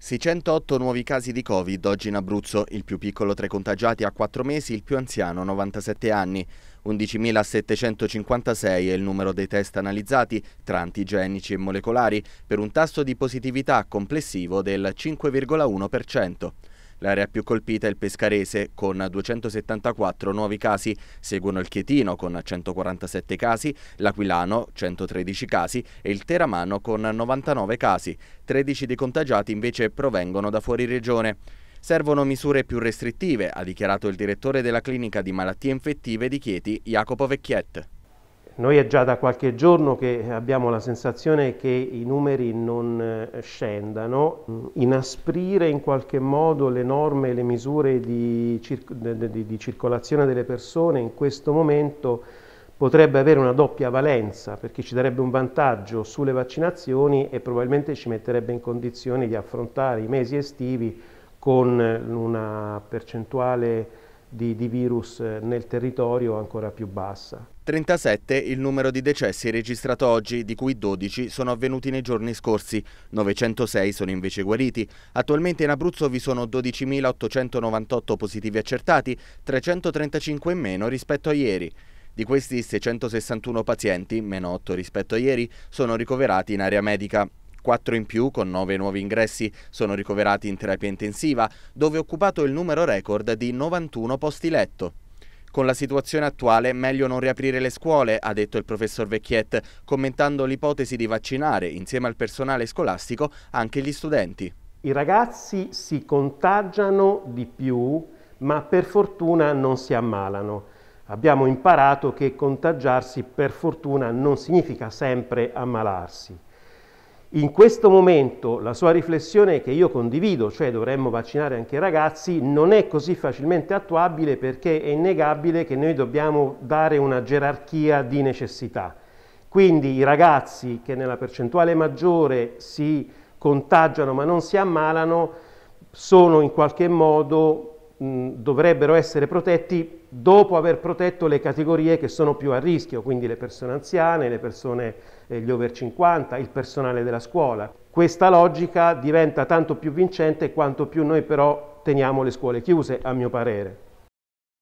608 nuovi casi di Covid oggi in Abruzzo, il più piccolo tra i contagiati a 4 mesi, il più anziano a 97 anni. 11.756 è il numero dei test analizzati tra antigenici e molecolari per un tasso di positività complessivo del 5,1%. L'area più colpita è il Pescarese con 274 nuovi casi, seguono il Chietino con 147 casi, l'Aquilano 113 casi e il Teramano con 99 casi. 13 dei contagiati invece provengono da fuori regione. Servono misure più restrittive, ha dichiarato il direttore della clinica di malattie infettive di Chieti, Jacopo Vecchiette. Noi è già da qualche giorno che abbiamo la sensazione che i numeri non eh, scendano. Mm, inasprire in qualche modo le norme e le misure di, circ di, di, circolazione delle persone in questo momento potrebbe avere una doppia valenza perché ci darebbe un vantaggio sulle vaccinazioni e probabilmente ci metterebbe in condizione di affrontare i mesi estivi con una percentuale di, di virus eh, nel territorio ancora più bassa. 37 il numero di decessi registrato oggi, di cui 12 sono avvenuti nei giorni scorsi, 906 sono invece guariti. Attualmente in Abruzzo vi sono 12.898 positivi accertati, 335 in meno rispetto a ieri. Di questi 661 pazienti, meno 8 rispetto a ieri, sono ricoverati in area medica. 4 in più con 9 nuovi ingressi sono ricoverati in terapia intensiva, dove è occupato il numero record di 91 posti letto. Con la situazione attuale meglio non riaprire le scuole, ha detto il professor Vecchiet, commentando l'ipotesi di vaccinare, insieme al personale scolastico, anche gli studenti. I ragazzi si contagiano di più, ma per fortuna non si ammalano. Abbiamo imparato che contagiarsi per fortuna non significa sempre ammalarsi. In questo momento la sua riflessione che io condivido, cioè dovremmo vaccinare anche i ragazzi, non è così facilmente attuabile perché è innegabile che noi dobbiamo dare una gerarchia di necessità. Quindi i ragazzi che nella percentuale maggiore si contagiano ma non si ammalano sono in qualche modo Mm, dovrebbero essere protetti dopo aver protetto le categorie che sono più a rischio, quindi le persone anziane, le persone, eh, gli over 50, il personale della scuola. Questa logica diventa tanto più vincente quanto più noi però teniamo le scuole chiuse, a mio parere.